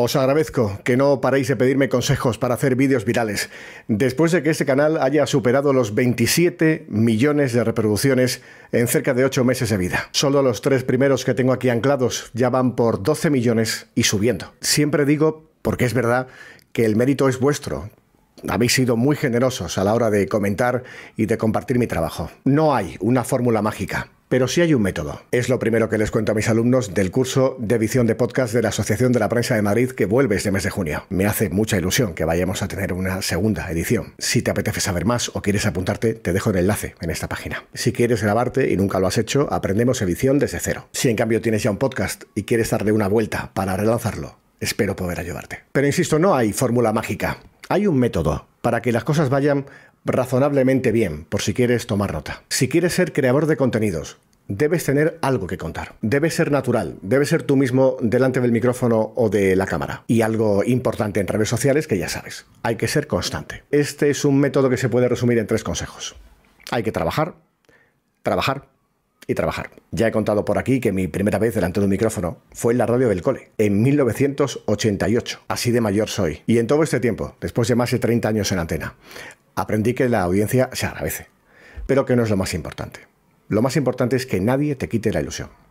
Os agradezco que no paréis de pedirme consejos para hacer vídeos virales, después de que este canal haya superado los 27 millones de reproducciones en cerca de 8 meses de vida. Solo los tres primeros que tengo aquí anclados ya van por 12 millones y subiendo. Siempre digo, porque es verdad, que el mérito es vuestro, habéis sido muy generosos a la hora de comentar y de compartir mi trabajo. No hay una fórmula mágica. Pero sí hay un método. Es lo primero que les cuento a mis alumnos del curso de edición de podcast de la Asociación de la Prensa de Madrid que vuelve este mes de junio. Me hace mucha ilusión que vayamos a tener una segunda edición. Si te apetece saber más o quieres apuntarte, te dejo el enlace en esta página. Si quieres grabarte y nunca lo has hecho, aprendemos edición desde cero. Si en cambio tienes ya un podcast y quieres darle una vuelta para relanzarlo, espero poder ayudarte. Pero insisto, no hay fórmula mágica. Hay un método para que las cosas vayan razonablemente bien, por si quieres tomar nota. Si quieres ser creador de contenidos, debes tener algo que contar. Debes ser natural, debes ser tú mismo delante del micrófono o de la cámara. Y algo importante en redes sociales que ya sabes, hay que ser constante. Este es un método que se puede resumir en tres consejos. Hay que trabajar, trabajar y trabajar. Ya he contado por aquí que mi primera vez delante de un micrófono fue en la radio del cole, en 1988. Así de mayor soy. Y en todo este tiempo, después de más de 30 años en antena, aprendí que la audiencia se agradece, pero que no es lo más importante. Lo más importante es que nadie te quite la ilusión.